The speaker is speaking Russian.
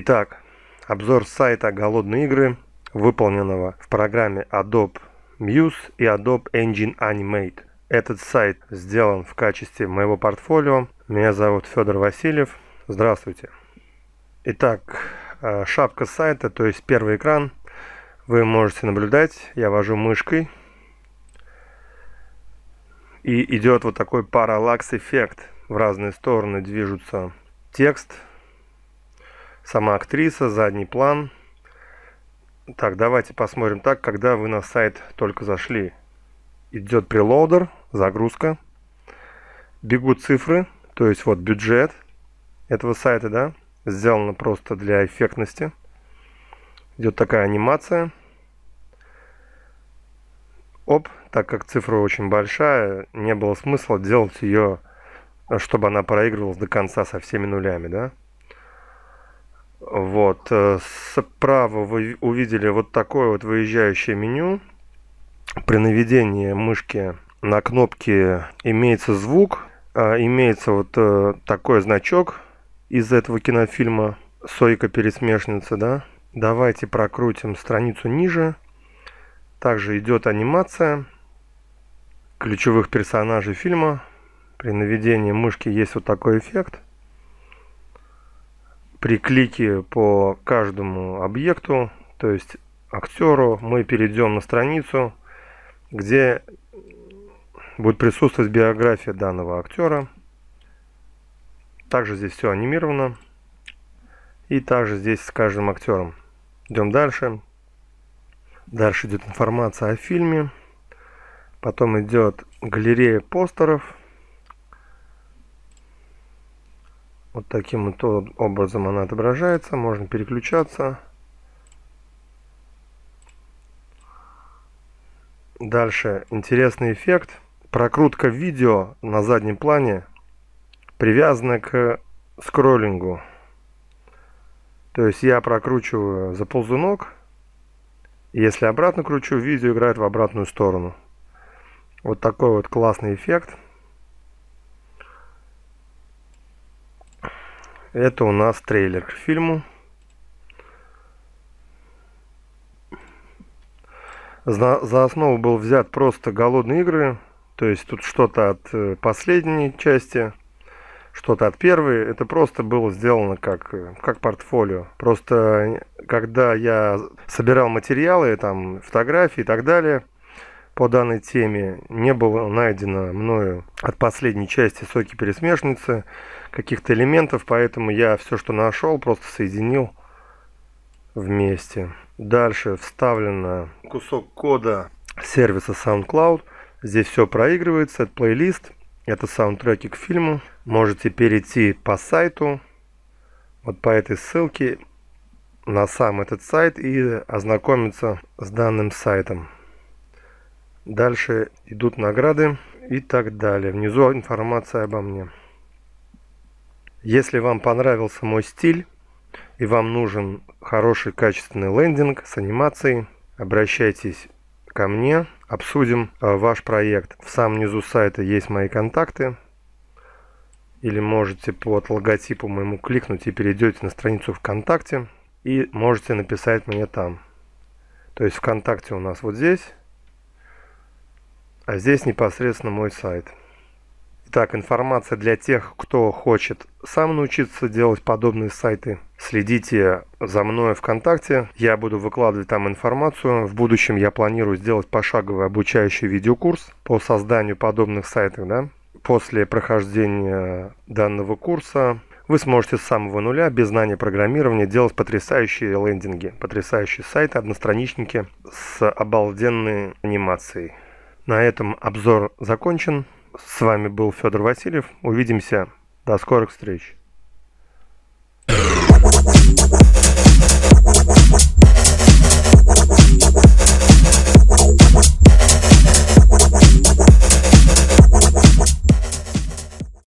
Итак, обзор сайта «Голодные игры», выполненного в программе Adobe Muse и Adobe Engine Animate. Этот сайт сделан в качестве моего портфолио. Меня зовут Федор Васильев. Здравствуйте. Итак, э, шапка сайта, то есть первый экран, вы можете наблюдать. Я вожу мышкой. И идет вот такой параллакс эффект. В разные стороны движутся текст, сама актриса, задний план. Так, давайте посмотрим так, когда вы на сайт только зашли. Идет прелоудер, загрузка. Бегут цифры, то есть вот бюджет этого сайта, да, сделано просто для эффектности. Идет такая анимация. Оп, так как цифра очень большая, не было смысла делать ее, э, чтобы она проигрывалась до конца со всеми нулями, да. Вот, э, справа вы увидели вот такое вот выезжающее меню. При наведении мышки на кнопки имеется звук, э, имеется вот э, такой значок из этого кинофильма «Сойка-пересмешница», да. Давайте прокрутим страницу ниже. Также идет анимация ключевых персонажей фильма. При наведении мышки есть вот такой эффект – при клике по каждому объекту, то есть актеру, мы перейдем на страницу, где будет присутствовать биография данного актера. Также здесь все анимировано. И также здесь с каждым актером. Идем дальше. Дальше идет информация о фильме. Потом идет галерея постеров. Вот таким вот образом она отображается. Можно переключаться. Дальше интересный эффект. Прокрутка видео на заднем плане привязана к скроллингу. То есть я прокручиваю за ползунок. Если обратно кручу, видео играет в обратную сторону. Вот такой вот классный эффект. Это у нас трейлер к фильму. За, за основу был взят просто «Голодные игры». То есть тут что-то от э, последней части, что-то от первой. Это просто было сделано как, э, как портфолио. Просто э, когда я собирал материалы, там, фотографии и так далее – по данной теме не было найдено мною от последней части соки пересмешницы каких-то элементов, поэтому я все, что нашел, просто соединил вместе. Дальше вставлено кусок кода сервиса SoundCloud. Здесь все проигрывается, это плейлист, это саундтреки к фильму. Можете перейти по сайту, вот по этой ссылке на сам этот сайт и ознакомиться с данным сайтом. Дальше идут награды и так далее. Внизу информация обо мне. Если вам понравился мой стиль и вам нужен хороший качественный лендинг с анимацией, обращайтесь ко мне, обсудим э, ваш проект. В самом низу сайта есть мои контакты. Или можете под логотипу моему кликнуть и перейдете на страницу ВКонтакте и можете написать мне там. То есть ВКонтакте у нас вот здесь а здесь непосредственно мой сайт. Итак, информация для тех, кто хочет сам научиться делать подобные сайты. Следите за мной ВКонтакте, я буду выкладывать там информацию. В будущем я планирую сделать пошаговый обучающий видеокурс по созданию подобных сайтов. Да? После прохождения данного курса вы сможете с самого нуля, без знания программирования, делать потрясающие лендинги, потрясающие сайты, одностраничники с обалденной анимацией. На этом обзор закончен. С вами был Федор Васильев. Увидимся. До скорых встреч.